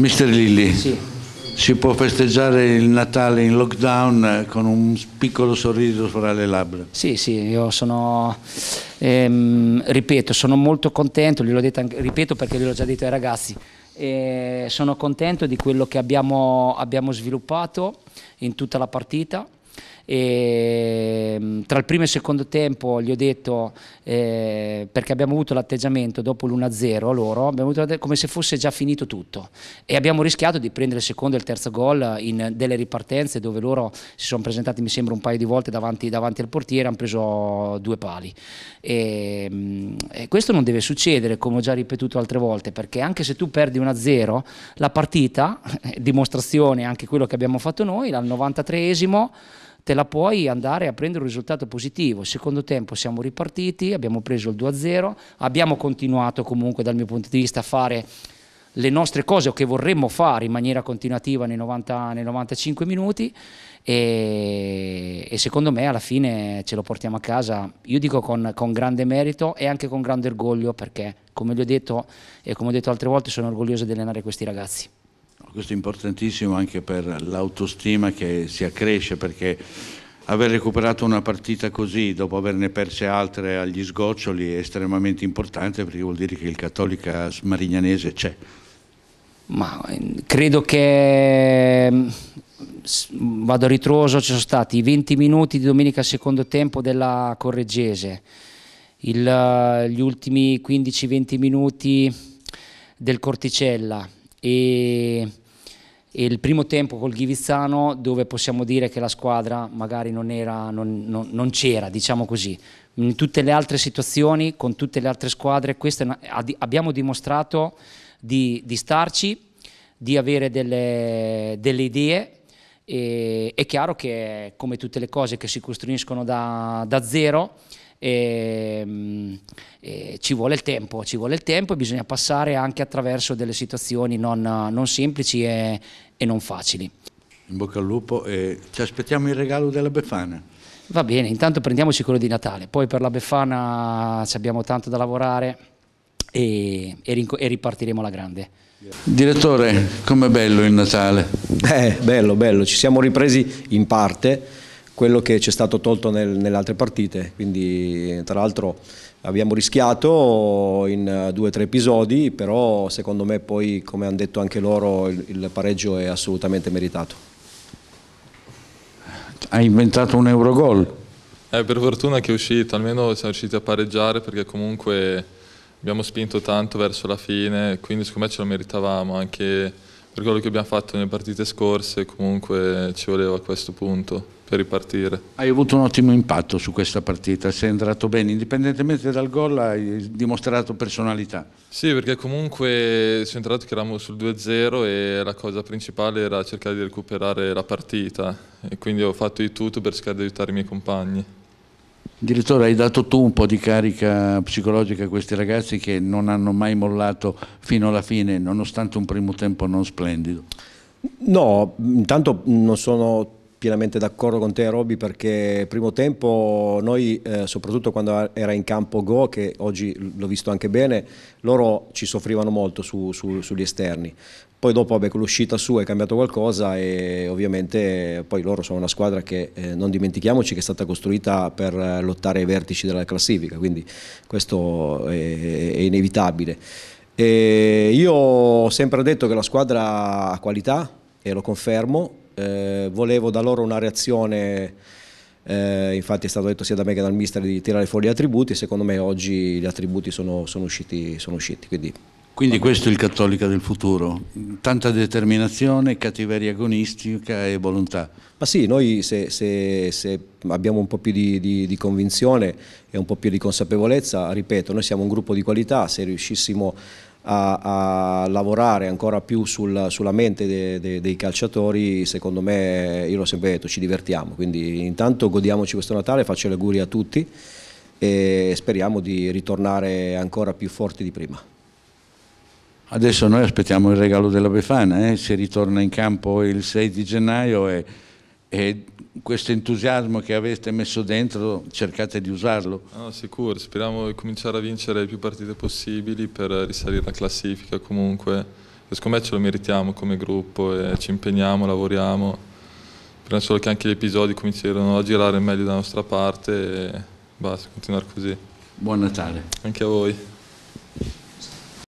Mister Lilli, sì. si può festeggiare il Natale in lockdown eh, con un piccolo sorriso fra le labbra? Sì, sì, io sono, ehm, ripeto, sono molto contento, glielo detto, ripeto perché gliel'ho già detto ai ragazzi, eh, sono contento di quello che abbiamo, abbiamo sviluppato in tutta la partita. E, ehm, tra il primo e il secondo tempo gli ho detto, eh, perché abbiamo avuto l'atteggiamento dopo l'1-0 loro, come se fosse già finito tutto e abbiamo rischiato di prendere il secondo e il terzo gol in delle ripartenze dove loro si sono presentati mi sembra un paio di volte davanti, davanti al portiere hanno preso due pali. E, ehm, e questo non deve succedere come ho già ripetuto altre volte perché anche se tu perdi 1-0 la partita, dimostrazione anche quello che abbiamo fatto noi, al 93esimo te la puoi andare a prendere un risultato positivo. Secondo tempo siamo ripartiti, abbiamo preso il 2-0, abbiamo continuato comunque dal mio punto di vista a fare le nostre cose o che vorremmo fare in maniera continuativa nei, 90, nei 95 minuti e, e, secondo me alla fine ce lo portiamo a casa, io dico con, con grande merito e anche con grande orgoglio perché come gli ho detto e come ho detto altre volte sono orgoglioso di allenare questi ragazzi questo è importantissimo anche per l'autostima che si accresce perché aver recuperato una partita così dopo averne perse altre agli sgoccioli è estremamente importante perché vuol dire che il Cattolica smarignanese c'è. Ma eh, credo che mm, vado a ritroso, ci sono stati i 20 minuti di domenica secondo tempo della Correggese, il, eh, gli ultimi 15-20 minuti del Corticella e il primo tempo col Ghivizzano dove possiamo dire che la squadra magari non, c'era, diciamo così. In tutte le altre situazioni, con tutte le altre squadre, una, abbiamo dimostrato di, di, starci, di avere delle, delle idee. E, è chiaro che come tutte le cose che si costruiscono da, da zero, e, ehm, e eh, ci vuole il tempo, ci vuole il tempo e bisogna passare anche attraverso delle situazioni non, non semplici e, e non facili. In bocca al lupo e ci aspettiamo il regalo della Befana. Va bene, intanto prendiamoci quello di Natale, poi per la Befana ci abbiamo tanto da lavorare e, e, e ripartiremo alla grande. Direttore, com'è bello il Natale? Eh, bello, bello, ci siamo ripresi in parte quello che ci è stato tolto nel, nelle altre partite, quindi tra l'altro abbiamo rischiato in eh, due o tre episodi, però secondo me poi come hanno detto anche loro il, il pareggio è assolutamente meritato. Hai inventato un Eurogol? Eh, per fortuna che è uscito, almeno siamo riusciti a pareggiare perché comunque abbiamo spinto tanto verso la fine, quindi secondo me ce lo meritavamo anche per quello che abbiamo fatto nelle partite scorse, comunque ci voleva questo punto per ripartire. Hai avuto un ottimo impatto su questa partita, sei andato bene, indipendentemente dal gol hai dimostrato personalità. Sì, perché comunque sono entrato che eravamo sul 2-0 e la cosa principale era cercare di recuperare la partita e quindi ho fatto di tutto per cercare di aiutare i miei compagni. Direttore, hai dato tu un po' di carica psicologica a questi ragazzi che non hanno mai mollato fino alla fine, nonostante un primo tempo non splendido. No, intanto non sono pienamente d'accordo con te Robby perché primo tempo noi eh, soprattutto quando era in campo Go che oggi l'ho visto anche bene loro ci soffrivano molto su, su, sugli esterni poi dopo vabbè, con l'uscita su è cambiato qualcosa e ovviamente poi loro sono una squadra che eh, non dimentichiamoci che è stata costruita per eh, lottare ai vertici della classifica quindi questo è, è inevitabile e io ho sempre detto che la squadra ha qualità e lo confermo eh, volevo da loro una reazione, eh, infatti è stato detto sia da me che dal mister di tirare fuori gli attributi, secondo me oggi gli attributi sono, sono usciti, sono usciti quindi... Quindi questo è il cattolica del futuro, tanta determinazione, cattiveria agonistica e volontà. Ma sì, noi se, se, se abbiamo un po' più di, di, di, convinzione e un po' più di consapevolezza, ripeto, noi siamo un gruppo di qualità, se riuscissimo a a, a lavorare ancora più sul, sulla mente de, de, dei calciatori, secondo me, io l'ho sempre detto, ci divertiamo, quindi intanto godiamoci questo Natale, faccio gli auguri a tutti e speriamo di ritornare ancora più forti di prima. Adesso noi aspettiamo il regalo della Befana, eh? se ritorna in campo il 6 di gennaio e e questo entusiasmo che avete messo dentro cercate di usarlo. No, ah, sicuro, speriamo di cominciare a vincere le più partite possibili per risalire la classifica comunque. secondo me ce lo meritiamo come gruppo e ci impegniamo, lavoriamo. Speriamo solo che anche gli episodi cominciano a girare meglio da nostra parte e basta, continuare così. Buon Natale. Anche a voi.